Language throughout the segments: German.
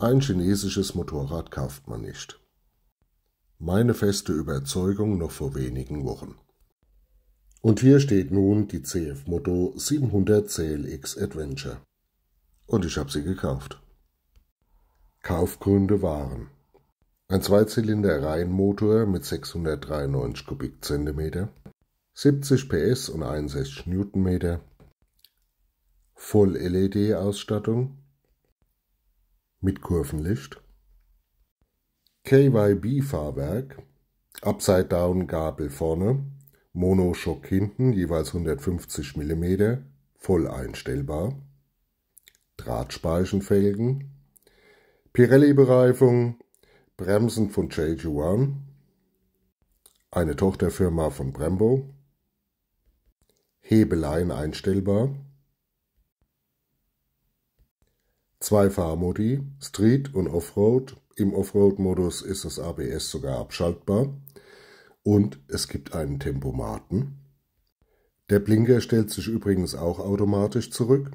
Ein chinesisches Motorrad kauft man nicht. Meine feste Überzeugung noch vor wenigen Wochen. Und hier steht nun die CF Moto 700 CLX Adventure. Und ich habe sie gekauft. Kaufgründe waren ein Zweizylinder-Reihenmotor mit 693 Kubikzentimeter, 70 PS und 61 Newtonmeter, Voll-LED-Ausstattung, mit Kurvenlicht, KYB-Fahrwerk, Upside-Down-Gabel vorne, Monoschock hinten, jeweils 150 mm, voll einstellbar, Drahtspeichenfelgen, Pirelli-Bereifung, Bremsen von JG1, eine Tochterfirma von Brembo, Hebeleien einstellbar, Zwei Fahrmodi, Street und Offroad. Im Offroad-Modus ist das ABS sogar abschaltbar. Und es gibt einen Tempomaten. Der Blinker stellt sich übrigens auch automatisch zurück.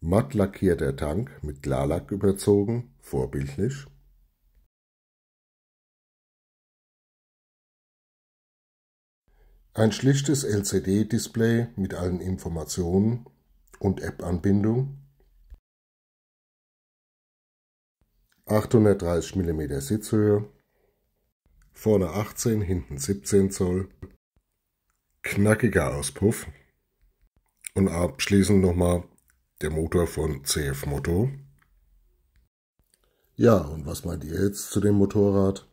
Matt lackierter Tank mit Klarlack überzogen, vorbildlich. Ein schlichtes LCD-Display mit allen Informationen und App-Anbindung 830 mm Sitzhöhe, vorne 18, hinten 17 Zoll, knackiger Auspuff und abschließend nochmal der Motor von CF Moto. Ja, und was meint ihr jetzt zu dem Motorrad?